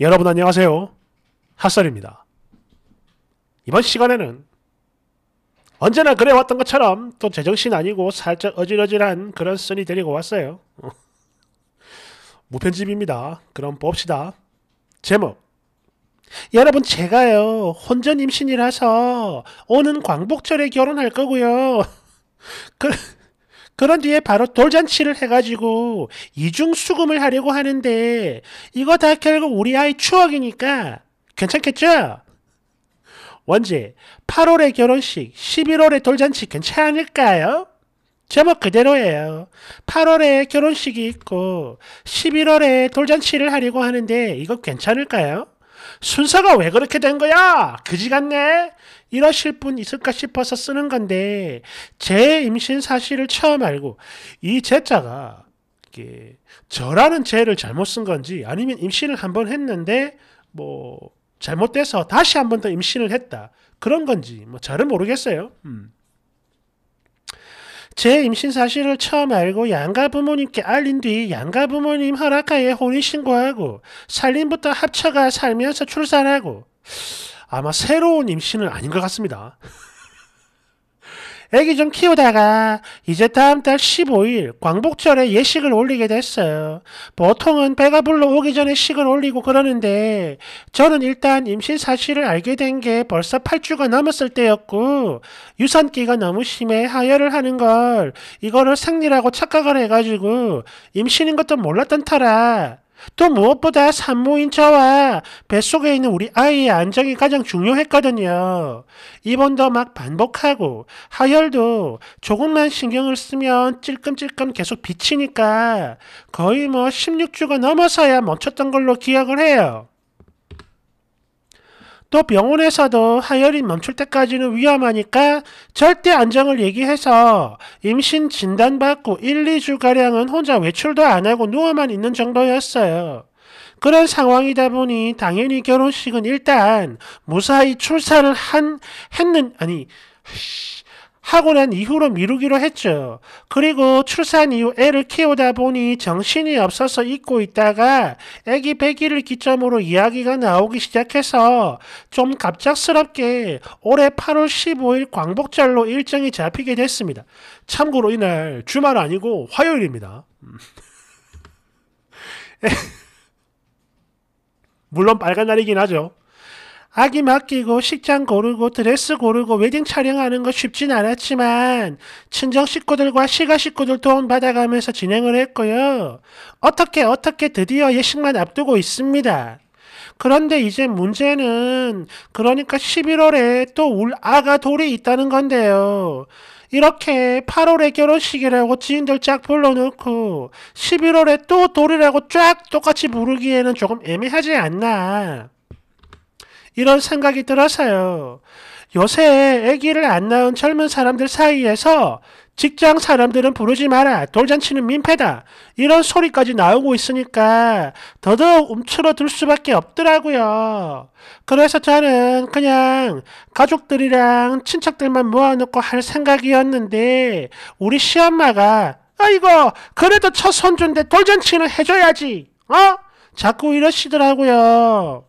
여러분 안녕하세요. 핫설입니다. 이번 시간에는 언제나 그래왔던 것처럼 또 제정신 아니고 살짝 어질어질한 그런 쓴이 데리고 왔어요. 무편집입니다. 그럼 봅시다. 제목 여러분 제가요 혼전 임신이라서 오는 광복절에 결혼할 거고요. 그 그런 뒤에 바로 돌잔치를 해가지고 이중 수금을 하려고 하는데 이거 다 결국 우리 아이 추억이니까 괜찮겠죠? 원제 8월에 결혼식, 11월에 돌잔치 괜찮을까요? 제목 그대로예요. 8월에 결혼식이 있고 11월에 돌잔치를 하려고 하는데 이거 괜찮을까요? 순서가 왜 그렇게 된 거야? 그지 같네? 이러실 분 있을까 싶어서 쓰는 건데 제 임신 사실을 처음 알고 이 제자가 이게 저라는 죄를 잘못 쓴 건지 아니면 임신을 한번 했는데 뭐 잘못돼서 다시 한 번 더 임신을 했다 그런 건지 뭐 잘은 모르겠어요. 음. 제 임신 사실을 처음 알고 양가 부모님께 알린 뒤 양가 부모님 허락하에 혼인 신고하고 살림부터 합쳐가 살면서 출산하고 아마 새로운 임신은 아닌 것 같습니다. 애기 좀 키우다가 이제 다음 달 15일 광복절에 예식을 올리게 됐어요. 보통은 배가 불러오기 전에 식을 올리고 그러는데 저는 일단 임신 사실을 알게 된 게 벌써 8주가 넘었을 때였고 유산기가 너무 심해 하혈을 하는 걸 이거를 생리라고 착각을 해가지고 임신인 것도 몰랐던 터라 또 무엇보다 산모인 저와 뱃속에 있는 우리 아이의 안정이 가장 중요했거든요. 입원도 막 반복하고 하혈도 조금만 신경을 쓰면 찔끔찔끔 계속 비치니까 거의 뭐 16주가 넘어서야 멈췄던 걸로 기억을 해요. 또 병원에서도 하혈이 멈출 때까지는 위험하니까 절대 안정을 얘기해서 임신 진단받고 1, 2주가량은 혼자 외출도 안 하고 누워만 있는 정도였어요. 그런 상황이다 보니 당연히 결혼식은 일단 무사히 출산을 한, 했는, 아니, 하고 난 이후로 미루기로 했죠. 그리고 출산 이후 애를 키우다 보니 정신이 없어서 잊고 있다가 애기 100일을 기점으로 이야기가 나오기 시작해서 좀 갑작스럽게 올해 8월 15일 광복절로 일정이 잡히게 됐습니다. 참고로 이날 주말 아니고 화요일입니다. 음. 물론 빨간 날이긴 하죠. 아기 맡기고 식장 고르고 드레스 고르고 웨딩 촬영하는 거 쉽진 않았지만 친정 식구들과 시가 식구들 도움 받아가면서 진행을 했고요. 어떻게 어떻게 드디어 예식만 앞두고 있습니다. 그런데 이제 문제는 그러니까 11월에 또 울 아가 돌이 있다는 건데요. 이렇게 8월에 결혼식이라고 지인들 쫙 불러놓고 11월에 또 돌이라고 쫙 똑같이 부르기에는 조금 애매하지 않나. 이런 생각이 들어서요. 요새 아기를 안 낳은 젊은 사람들 사이에서 직장 사람들은 부르지 마라. 돌잔치는 민폐다. 이런 소리까지 나오고 있으니까 더더욱 움츠러들 수밖에 없더라고요. 그래서 저는 그냥 가족들이랑 친척들만 모아놓고 할 생각이었는데 우리 시엄마가 아이고 그래도 첫 손주인데 돌잔치는 해줘야지. 어? 자꾸 이러시더라고요.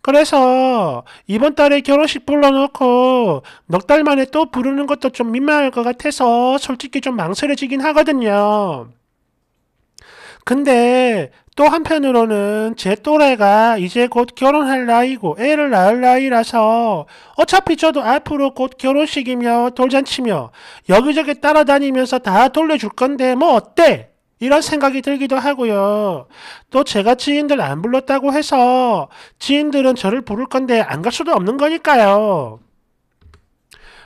그래서 이번 달에 결혼식 불러놓고 넉 달 만에 또 부르는 것도 좀 민망할 것 같아서 솔직히 좀 망설여지긴 하거든요. 근데 또 한편으로는 제 또래가 이제 곧 결혼할 나이고 애를 낳을 나이라서 어차피 저도 앞으로 곧 결혼식이며 돌잔치며 여기저기 따라다니면서 다 돌려줄 건데 뭐 어때? 이런 생각이 들기도 하고요. 또 제가 지인들 안 불렀다고 해서 지인들은 저를 부를 건데 안 갈 수도 없는 거니까요.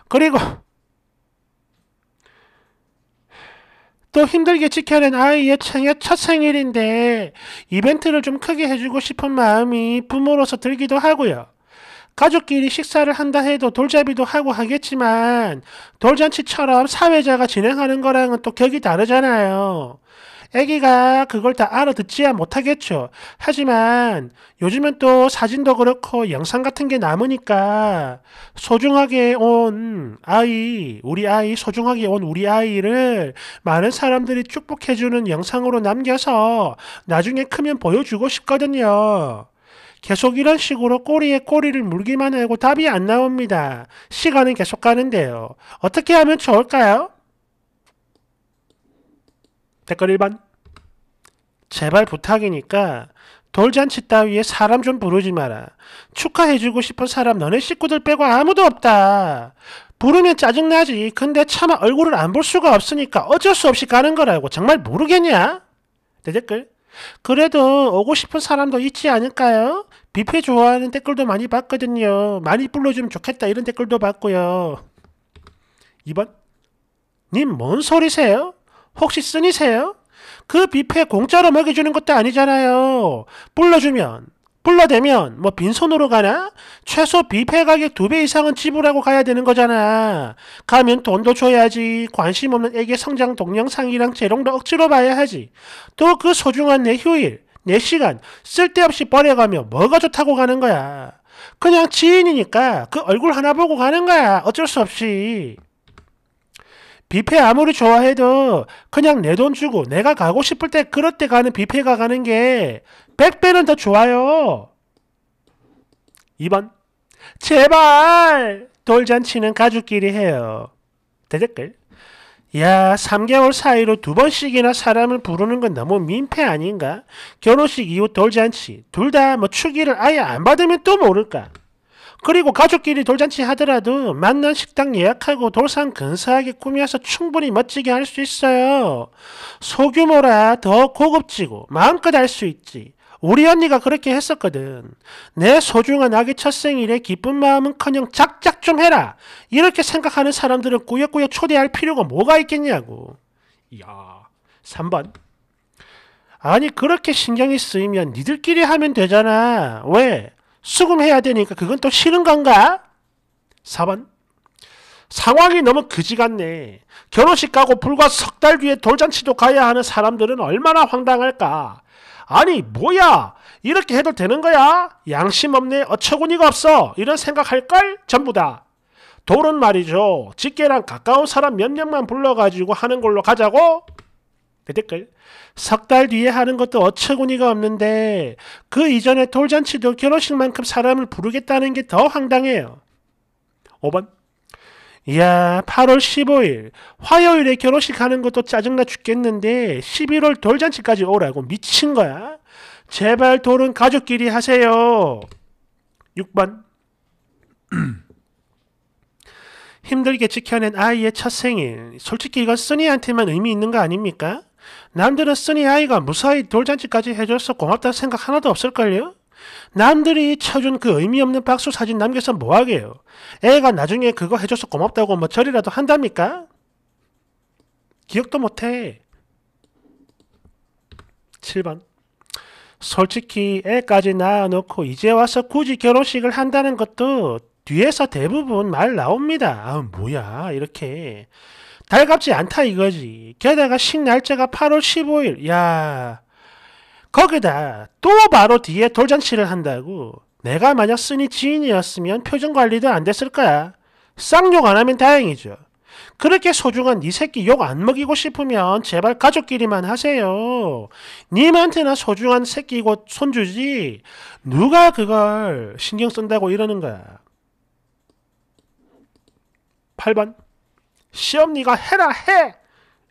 그리고 또 힘들게 지켜낸 아이의 생애 첫 생일인데 이벤트를 좀 크게 해주고 싶은 마음이 부모로서 들기도 하고요. 가족끼리 식사를 한다 해도 돌잡이도 하고 하겠지만 돌잔치처럼 사회자가 진행하는 거랑은 또 격이 다르잖아요. 애기가 그걸 다 알아듣지야 못하겠죠. 하지만 요즘은 또 사진도 그렇고 영상 같은 게 남으니까 소중하게 온 아이, 우리 아이, 소중하게 온 우리 아이를 많은 사람들이 축복해주는 영상으로 남겨서 나중에 크면 보여주고 싶거든요. 계속 이런 식으로 꼬리에 꼬리를 물기만 하고 답이 안 나옵니다. 시간은 계속 가는데요. 어떻게 하면 좋을까요? 댓글 1번 제발 부탁이니까 돌잔치 따위에 사람 좀 부르지 마라. 축하해주고 싶은 사람 너네 식구들 빼고 아무도 없다. 부르면 짜증나지. 근데 차마 얼굴을 안 볼 수가 없으니까 어쩔 수 없이 가는 거라고. 정말 모르겠냐? 내 댓글. 그래도 오고 싶은 사람도 있지 않을까요? 뷔페 좋아하는 댓글도 많이 봤거든요. 많이 불러주면 좋겠다 이런 댓글도 봤고요. 2번. 님 뭔 소리세요? 혹시 쓰니세요? 그 뷔페 공짜로 먹여주는 것도 아니잖아요. 불러주면, 불러대면 뭐 빈손으로 가나? 최소 뷔페 가격 두 배 이상은 지불하고 가야 되는 거잖아. 가면 돈도 줘야지. 관심 없는 애기 성장 동영상이랑 재롱도 억지로 봐야 하지. 또 그 소중한 내 휴일, 내 시간 쓸데없이 버려가며 뭐가 좋다고 가는 거야. 그냥 지인이니까 그 얼굴 하나 보고 가는 거야. 어쩔 수 없이. 뷔페 아무리 좋아해도 그냥 내 돈 주고 내가 가고 싶을 때 그럴 때 가는 뷔페가 가는 게 100배는 더 좋아요. 2번 제발 돌잔치는 가족끼리 해요. 대댓글 야, 3개월 사이로 두 번씩이나 사람을 부르는 건 너무 민폐 아닌가? 결혼식 이후 돌잔치, 둘 다 뭐 축의를 아예 안 받으면 또 모를까? 그리고 가족끼리 돌잔치 하더라도 만난 식당 예약하고 돌산 근사하게 꾸며서 충분히 멋지게 할 수 있어요. 소규모라 더 고급지고 마음껏 할 수 있지. 우리 언니가 그렇게 했었거든. 내 소중한 아기 첫 생일에 기쁜 마음은커녕 작작 좀 해라. 이렇게 생각하는 사람들을 꾸역꾸역 초대할 필요가 뭐가 있겠냐고. 야 3번. 아니 그렇게 신경이 쓰이면 니들끼리 하면 되잖아. 왜? 수금해야 되니까 그건 또 싫은 건가? 4번 상황이 너무 그지같네. 결혼식 가고 불과 석 달 뒤에 돌잔치도 가야 하는 사람들은 얼마나 황당할까. 아니 뭐야 이렇게 해도 되는 거야? 양심 없네 어처구니가 없어 이런 생각할걸 전부 다. 돌은 말이죠. 직계랑 가까운 사람 몇 명만 불러가지고 하는 걸로 가자고 네, 댓글. 석 달 뒤에 하는 것도 어처구니가 없는데 그 이전에 돌잔치도 결혼식만큼 사람을 부르겠다는 게 더 황당해요. 5번. 이야 8월 15일 화요일에 결혼식 하는 것도 짜증나 죽겠는데 11월 돌잔치까지 오라고 미친 거야. 제발 돌은 가족끼리 하세요. 6번. 힘들게 지켜낸 아이의 첫 생일. 솔직히 이건 쓰니한테만 의미 있는 거 아닙니까? 남들은 쓰니 아이가 무사히 돌잔치까지 해줘서 고맙다는 생각 하나도 없을걸요? 남들이 쳐준 그 의미 없는 박수 사진 남겨서 뭐하게요? 애가 나중에 그거 해줘서 고맙다고 뭐 절이라도 한답니까? 기억도 못해. 7번. 솔직히 애까지 낳아놓고 이제 와서 굳이 결혼식을 한다는 것도 뒤에서 대부분 말 나옵니다. 아, 뭐야. 이렇게. 달갑지 않다 이거지. 게다가 식날짜가 8월 15일. 야 거기다 또 바로 뒤에 돌잔치를 한다고. 내가 만약 쓰니 지인이었으면 표정 관리도 안 됐을 거야. 쌍욕 안 하면 다행이죠. 그렇게 소중한 네 새끼 욕 안 먹이고 싶으면 제발 가족끼리만 하세요. 님한테나 소중한 새끼고 손주지. 누가 그걸 신경 쓴다고 이러는 거야. 8번. 시험 니가 해라 해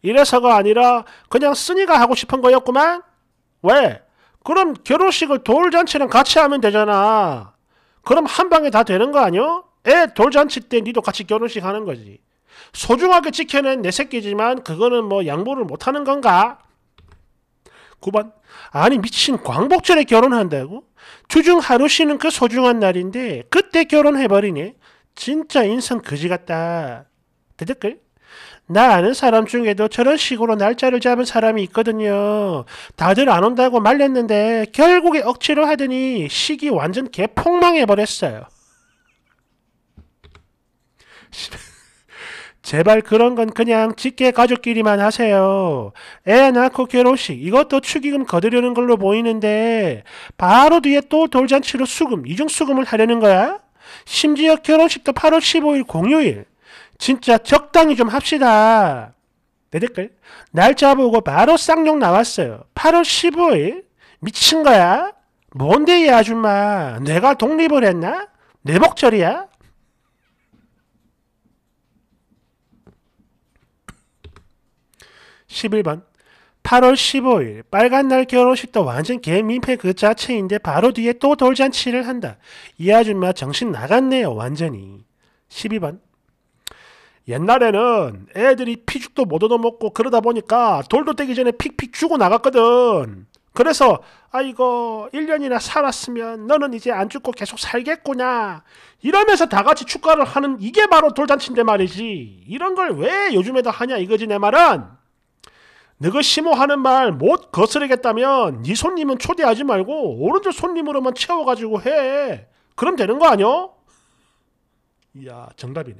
이래서가 아니라 그냥 쓰니가 하고 싶은 거였구만 왜? 그럼 결혼식을 돌잔치랑 같이 하면 되잖아 그럼 한 방에 다 되는 거 아니요? 애 돌잔치 때 니도 같이 결혼식 하는 거지 소중하게 지켜낸 내 새끼지만 그거는 뭐 양보를 못하는 건가? 9번 아니 미친 광복절에 결혼한다고? 주중 하루 쉬는 그 소중한 날인데 그때 결혼해버리네 진짜 인성거지 같다 뜨글나 아는 사람 중에도 저런 식으로 날짜를 잡은 사람이 있거든요. 다들 안 온다고 말렸는데 결국에 억지로 하더니 식이 완전 개폭망해버렸어요. 제발 그런 건 그냥 직계 가족끼리만 하세요. 애 낳고 결혼식 이것도 축의금 거두려는 걸로 보이는데 바로 뒤에 또 돌잔치로 수금, 이중 수금을 하려는 거야? 심지어 결혼식도 8월 15일 공휴일. 진짜 적당히 좀 합시다. 내 댓글. 날짜 보고 바로 쌍욕 나왔어요. 8월 15일? 미친 거야? 뭔데 이 아줌마? 내가 독립을 했나? 내 목절이야? 1 1번 8월 15일 빨간 날 결혼식도 완전 개민폐 그 자체인데 바로 뒤에 또 돌잔치를 한다. 이 아줌마 정신 나갔네요 완전히. 12번 옛날에는 애들이 피죽도 못 얻어먹고 그러다 보니까 돌도 떼기 전에 픽픽 주고 나갔거든. 그래서 아이거 1년이나 살았으면 너는 이제 안 죽고 계속 살겠구나 이러면서 다 같이 축가를 하는 이게 바로 돌잔치인데 말이지 이런 걸 왜 요즘에도 하냐 이거지 내 말은 너그 심호하는 말 못 거스르겠다면 네 손님은 초대하지 말고 오른쪽 손님으로만 채워가지고 해 그럼 되는 거아니 이야 정답이네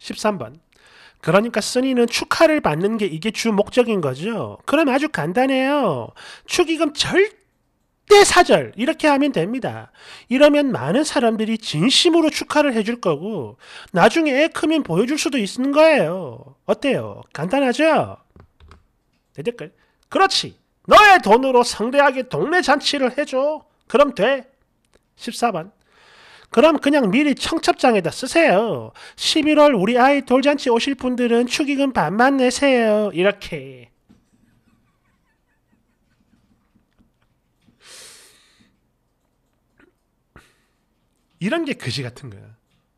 13번. 그러니까 쓰니는 축하를 받는 게 이게 주 목적인 거죠. 그럼 아주 간단해요. 축의금 절대 사절 이렇게 하면 됩니다. 이러면 많은 사람들이 진심으로 축하를 해줄 거고 나중에 애 크면 보여줄 수도 있는 거예요. 어때요? 간단하죠? 내 댓글. 그렇지. 너의 돈으로 상대하게 동네 잔치를 해줘. 그럼 돼. 14번. 그럼 그냥 미리 청첩장에다 쓰세요. 11월 우리 아이 돌잔치 오실 분들은 축의금 반만 내세요. 이렇게. 이런 게 그지 같은 거야.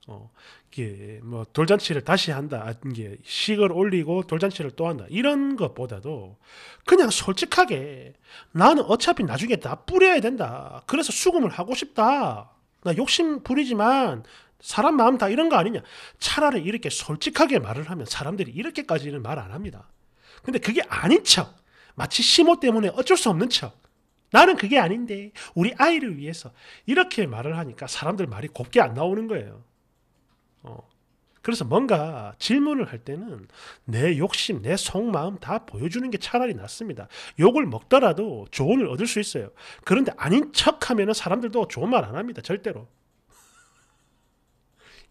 어, 이게 뭐 돌잔치를 다시 한다. 아, 이게 식을 올리고 돌잔치를 또 한다. 이런 것보다도 그냥 솔직하게 나는 어차피 나중에 다 뿌려야 된다. 그래서 수금을 하고 싶다. 나 욕심 부리지만 사람 마음 다 이런 거 아니냐. 차라리 이렇게 솔직하게 말을 하면 사람들이 이렇게까지는 말 안 합니다. 근데 그게 아닌 척. 마치 심호 때문에 어쩔 수 없는 척. 나는 그게 아닌데 우리 아이를 위해서 이렇게 말을 하니까 사람들 말이 곱게 안 나오는 거예요. 어. 그래서 뭔가 질문을 할 때는 내 욕심, 내 속마음 다 보여주는 게 차라리 낫습니다. 욕을 먹더라도 조언을 얻을 수 있어요. 그런데 아닌 척 하면은 사람들도 좋은 말 안 합니다. 절대로.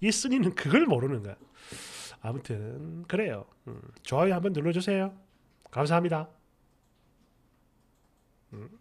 이스니는 그걸 모르는 거야. 아무튼 그래요. 음, 좋아요 한번 눌러주세요. 감사합니다. 음.